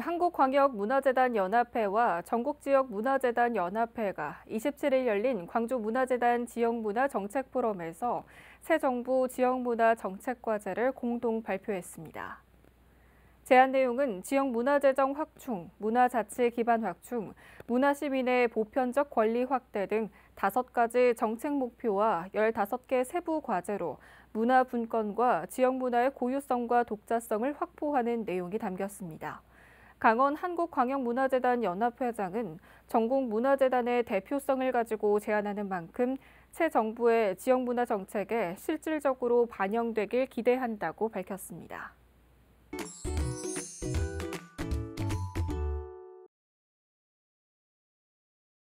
한국광역문화재단 연합회와 전국지역문화재단 연합회가 27일 열린 광주문화재단 지역문화 정책 포럼에서 새 정부 지역문화 정책과제를 공동 발표했습니다. 제안 내용은 지역문화재정 확충, 문화자치 기반 확충, 문화시민의 보편적 권리 확대 등 5가지 정책 목표와 15개 세부 과제로 문화 분권과 지역문화의 고유성과 독자성을 확보하는 내용이 담겼습니다. 강원 한국광역문화재단 연합회장은 전국 문화재단의 대표성을 가지고 제안하는 만큼 새 정부의 지역문화 정책에 실질적으로 반영되길 기대한다고 밝혔습니다.